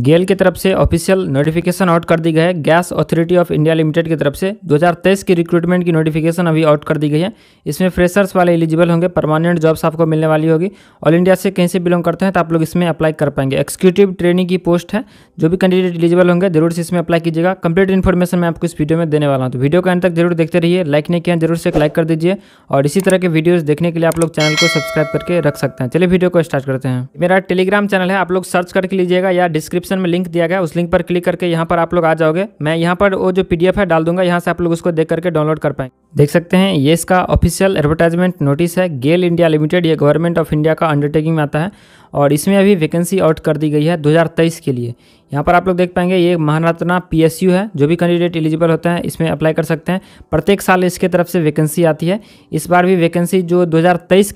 गेल की तरफ से ऑफिशियल नोटिफिकेशन आउट कर दी गई है गैस अथॉरिटी ऑफ इंडिया लिमिटेड की तरफ से 2023 की रिक्रूटमेंट की नोटिफिकेशन अभी आउट कर दी गई है इसमें फ्रेशर्स वाले एलिजिबल होंगे परमानेंट जॉब्स आपको मिलने वाली होगी ऑल इंडिया से कहीं से बिलोंग करते हैं तो आप लोग इसमें अप्लाई कर पाएंगे एक्सिक्यूटिव ट्रेनिंग की पोस्ट है जो भी कैंडिडेट एलिजिबल होंगे जरूर से इसमें अप्लाई कीजिएगा कंप्लीट इन्फॉर्मेशन मैं आपको इस वीडियो में देने वाला हूँ तो वीडियो को अंत तक जरूर देखते रहिए लाइक नहीं किया जरूर से एक लाइक कर दीजिए और इसी तरह के वीडियोज़ देखने के लिए आप लोग चैनल को सब्सक्राइब करके रख सकते हैं चलिए वीडियो को स्टार्ट करते हैं मेरा टेलीग्राम चैनल है आप लोग सर्च करके लीजिएगा या डिस्क्रिप डिस्क्रिप्शन में लिंक दिया गया उस लिंक पर क्लिक करके यहाँ पर आप लोग आ जाओगे मैं यहाँ पर वो जो पी है डाल दूंगा यहाँ से आप लोग उसको देख करके डाउनलोड कर पाएंगे देख सकते हैं ये इसका ऑफिशियल एडवर्टाइजमेंट नोटिस है गेल इंडिया लिमिटेड ये गवर्नमेंट ऑफ इंडिया का अंडरटेकिंग में आता है और इसमें अभी वैकेंसी आउट कर दी गई है 2023 के लिए यहाँ पर आप लोग देख पाएंगे ये महारत्ना पीएसयू है जो भी कैंडिडेट एलिजिबल होते हैं इसमें अप्लाई कर सकते हैं प्रत्येक साल इसके तरफ से वैकेंसी आती है इस बार भी वैकेंसी जो दो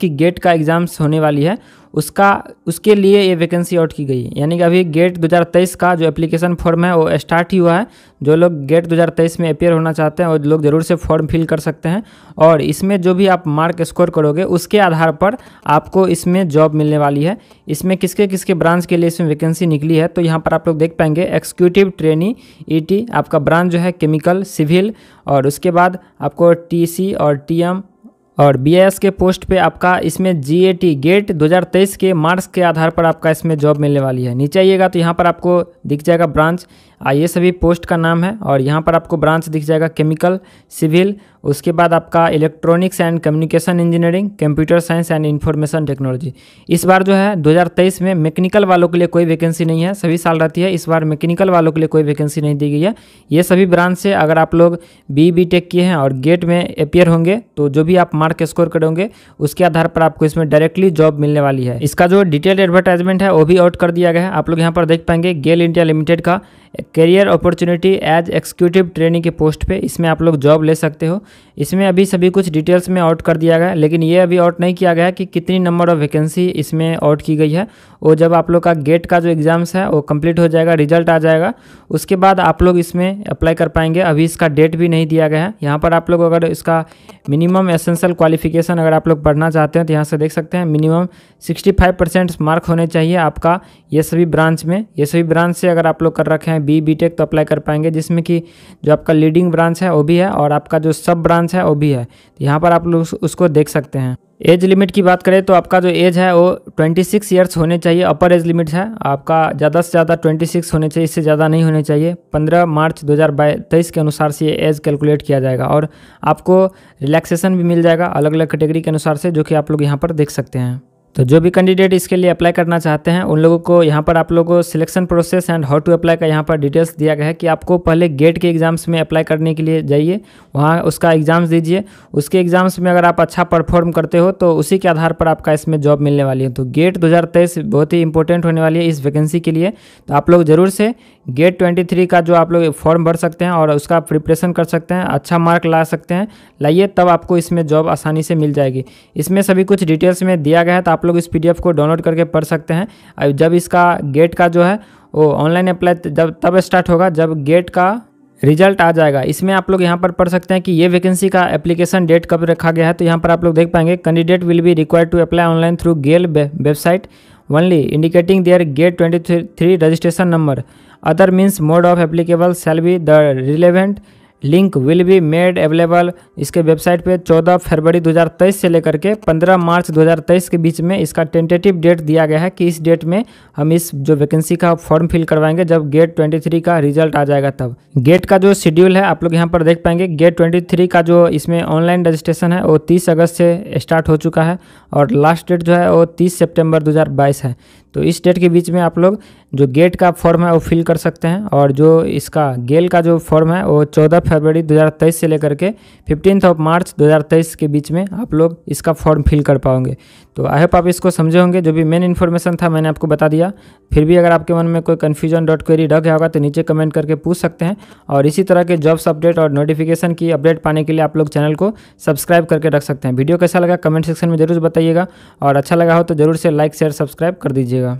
की गेट का एग्ज़ाम्स होने वाली है उसका उसके लिए ये वैकेंसी आउट की गई है यानी कि अभी गेट 2023 का जो एप्लीकेशन फॉर्म है वो स्टार्ट ही हुआ है जो लोग गेट 2023 में अपेयर होना चाहते हैं वो लोग ज़रूर से फॉर्म फिल कर सकते हैं और इसमें जो भी आप मार्क स्कोर करोगे उसके आधार पर आपको इसमें जॉब मिलने वाली है इसमें किसके किसके ब्रांच के लिए इसमें वैकेंसी निकली है तो यहाँ पर आप लोग देख पाएंगे एक्सिक्यूटिव ट्रेनी ई आपका ब्रांच जो है केमिकल सिविल और उसके बाद आपको टी और टी और बी के पोस्ट पे आपका इसमें टी गेट 2023 के मार्क्स के आधार पर आपका इसमें जॉब मिलने वाली है नीचे आइएगा तो यहाँ पर आपको दिख जाएगा ब्रांच ये सभी पोस्ट का नाम है और यहाँ पर आपको ब्रांच दिख जाएगा केमिकल सिविल उसके बाद आपका electronics and communication engineering computer science and information technology इस बार जो है 2023 में मैकेनिकल वालों के लिए कोई वैकेंसी नहीं है सभी साल रहती है इस बार मैकेनिकल वालों के लिए कोई वैकेंसी नहीं दी गई है ये सभी ब्रांच से अगर आप लोग बी बी टेक किए हैं और गेट में अपेयर होंगे तो जो भी आप मार्क स्कोर करोगे उसके आधार पर आपको इसमें डायरेक्टली जॉब मिलने वाली है इसका जो डिटेल्ड एडवर्टाइजमेंट है वो भी आउट कर दिया गया है आप लोग यहाँ पर देख पाएंगे गेल इंडिया लिमिटेड का career opportunity as executive training की पोस्ट पे इसमें आप लोग जॉब ले सकते हो इसमें अभी सभी कुछ डिटेल्स में आउट कर दिया गया है लेकिन ये अभी आउट नहीं किया गया है कि कितनी नंबर ऑफ वैकेंसी इसमें आउट की गई है और जब आप लोग का गेट का जो एग्ज़ाम्स है वो कंप्लीट हो जाएगा रिजल्ट आ जाएगा उसके बाद आप लोग इसमें अप्लाई कर पाएंगे अभी इसका डेट भी नहीं दिया गया है यहाँ पर आप लोग अगर इसका मिनिमम एसेंशल क्वालिफिकेशन अगर आप लोग पढ़ना चाहते हैं तो यहाँ से देख सकते हैं मिनिमम सिक्सटी परसेंट मार्क होने चाहिए आपका ये सभी ब्रांच में ये सभी ब्रांच से अगर आप लोग कर रखे हैं बी बी बी टेक तो अप्लाई कर पाएंगे जिसमें कि जो आपका लीडिंग ब्रांच है वो भी है और आपका जो सब ब्रांच है वो भी है यहाँ पर आप लोग उसको देख सकते हैं एज लिमिट की बात करें तो आपका जो एज है वो 26 सिक्स ईयर्स होने चाहिए अपर एज लिमिट है आपका ज़्यादा से ज़्यादा 26 होने चाहिए इससे ज़्यादा नहीं होने चाहिए 15 मार्च 2023 के अनुसार से ये एज कैलकुलेट किया जाएगा और आपको रिलैक्सेशन भी मिल जाएगा अलग अलग कैटेगरी के अनुसार से जो कि आप लोग यहाँ पर देख सकते हैं तो जो भी कैंडिडेट इसके लिए अप्लाई करना चाहते हैं उन लोगों को यहाँ पर आप लोगों को selection process and how to apply का यहाँ पर डिटेल्स दिया गया है कि आपको पहले गेट के एग्ज़ाम्स में अप्लाई करने के लिए जाइए वहाँ उसका एग्ज़ाम्स दीजिए उसके एग्ज़ाम्स में अगर आप अच्छा परफॉर्म करते हो तो उसी के आधार पर आपका इसमें जॉब मिलने वाली है तो गेट दो बहुत ही इंपॉर्टेंट होने वाली है इस वैकेंसी के लिए तो आप लोग ज़रूर से गेट ट्वेंटी का जो आप लोग फॉर्म भर सकते हैं और उसका प्रिपरेशन कर सकते हैं अच्छा मार्क ला सकते हैं लाइए तब आपको इसमें जॉब आसानी से मिल जाएगी इसमें सभी कुछ डिटेल्स में दिया गया है तो आप लोग इस पीडीएफ को डाउनलोड करके पढ़ सकते हैं जब इसका गेट का जो है वो ऑनलाइन अप्लाई जब तब स्टार्ट होगा जब गेट का रिजल्ट आ जाएगा इसमें आप लोग यहां पर पढ़ सकते हैं कि ये वैकेंसी का एप्लीकेशन डेट कब रखा गया है तो यहाँ पर आप लोग देख पाएंगे candidate will be required to apply online through GAIL website only indicating their GATE twenty registration number other means mode of applicable shall be the relevant link will be made available इसके वेबसाइट पे 14 फरवरी 2023 से लेकर के 15 मार्च 2023 के बीच में इसका tentative date दिया गया है कि इस डेट में हम इस जो वैकेंसी का फॉर्म फिल करवाएंगे जब गेट 23 का रिजल्ट आ जाएगा तब गेट का जो शेड्यूल है आप लोग यहाँ पर देख पाएंगे गेट 23 का जो इसमें ऑनलाइन रजिस्ट्रेशन है वो तीस अगस्त से स्टार्ट हो चुका है और लास्ट डेट जो है वो तीस सेप्टेम्बर दो है तो इस डेट के बीच में आप लोग जो गेट का फॉर्म है वो फिल कर सकते हैं और जो इसका गेल का जो फॉर्म है वो 14 फरवरी 2023 से लेकर के 15 ऑफ मार्च 2023 के बीच में आप लोग इसका फॉर्म फिल कर पाओगे तो आई होप आप इसको समझे होंगे जो भी मेन इन्फॉर्मेशन था मैंने आपको बता दिया फिर भी अगर आपके मन में कोई कन्फ्यूजन डॉट क्वेरी डग गया होगा तो नीचे कमेंट करके पूछ सकते हैं और इसी तरह के जॉब्स अपडेट और नोटिफिकेशन की अपडेट पाने के लिए आप लोग चैनल को सब्सक्राइब करके रख सकते हैं वीडियो कैसा लगा कमेंट सेक्शन में जरूर बताइएगा और अच्छा लगा हो तो जरूर से लाइक शेयर सब्सक्राइब कर दीजिएगा